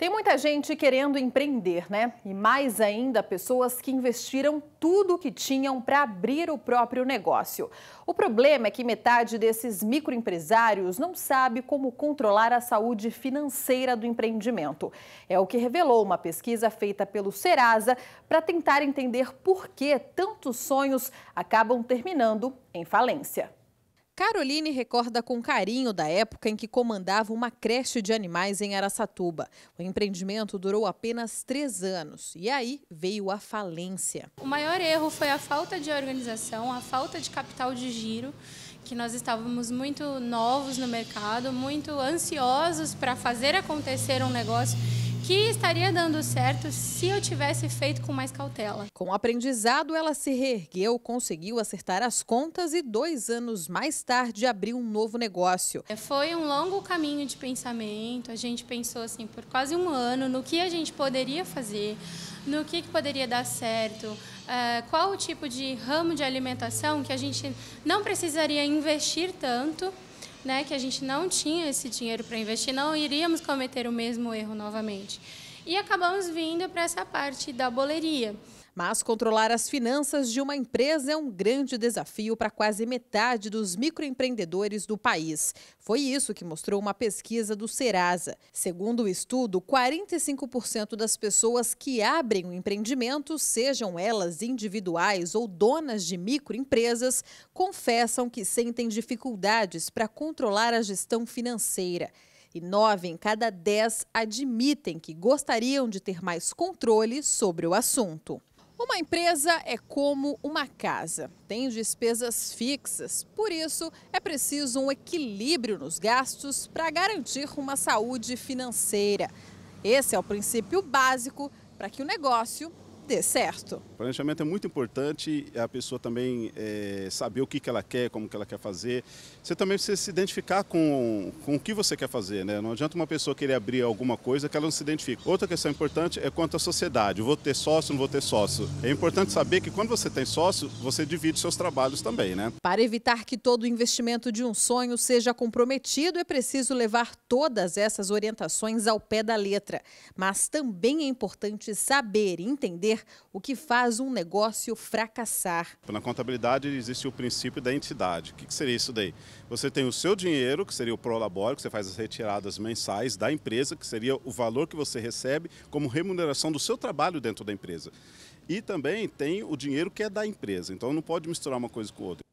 Tem muita gente querendo empreender, né? E mais ainda, pessoas que investiram tudo o que tinham para abrir o próprio negócio. O problema é que metade desses microempresários não sabe como controlar a saúde financeira do empreendimento. É o que revelou uma pesquisa feita pelo Serasa para tentar entender por que tantos sonhos acabam terminando em falência. Caroline recorda com carinho da época em que comandava uma creche de animais em Araçatuba. O empreendimento durou apenas três anos e aí veio a falência. O maior erro foi a falta de organização, a falta de capital de giro que nós estávamos muito novos no mercado, muito ansiosos para fazer acontecer um negócio que estaria dando certo se eu tivesse feito com mais cautela. Com o aprendizado, ela se reergueu, conseguiu acertar as contas e dois anos mais tarde abriu um novo negócio. É, foi um longo caminho de pensamento, a gente pensou assim por quase um ano no que a gente poderia fazer, no que, que poderia dar certo, é, qual o tipo de ramo de alimentação que a gente não precisaria investir tanto né, que a gente não tinha esse dinheiro para investir, não iríamos cometer o mesmo erro novamente. E acabamos vindo para essa parte da boleria. Mas controlar as finanças de uma empresa é um grande desafio para quase metade dos microempreendedores do país. Foi isso que mostrou uma pesquisa do Serasa. Segundo o estudo, 45% das pessoas que abrem o um empreendimento, sejam elas individuais ou donas de microempresas, confessam que sentem dificuldades para controlar a gestão financeira e nove em cada dez admitem que gostariam de ter mais controle sobre o assunto. Uma empresa é como uma casa, tem despesas fixas, por isso é preciso um equilíbrio nos gastos para garantir uma saúde financeira. Esse é o princípio básico para que o negócio certo? O planejamento é muito importante, é a pessoa também é, saber o que, que ela quer, como que ela quer fazer. Você também precisa se identificar com, com o que você quer fazer, né? Não adianta uma pessoa querer abrir alguma coisa que ela não se identifica. Outra questão importante é quanto à sociedade. vou ter sócio, não vou ter sócio. É importante saber que quando você tem sócio, você divide seus trabalhos também, né? Para evitar que todo o investimento de um sonho seja comprometido, é preciso levar todas essas orientações ao pé da letra. Mas também é importante saber e entender o que faz um negócio fracassar. Na contabilidade existe o princípio da entidade. O que seria isso daí? Você tem o seu dinheiro, que seria o prolabore, que você faz as retiradas mensais da empresa, que seria o valor que você recebe como remuneração do seu trabalho dentro da empresa. E também tem o dinheiro que é da empresa. Então não pode misturar uma coisa com outra.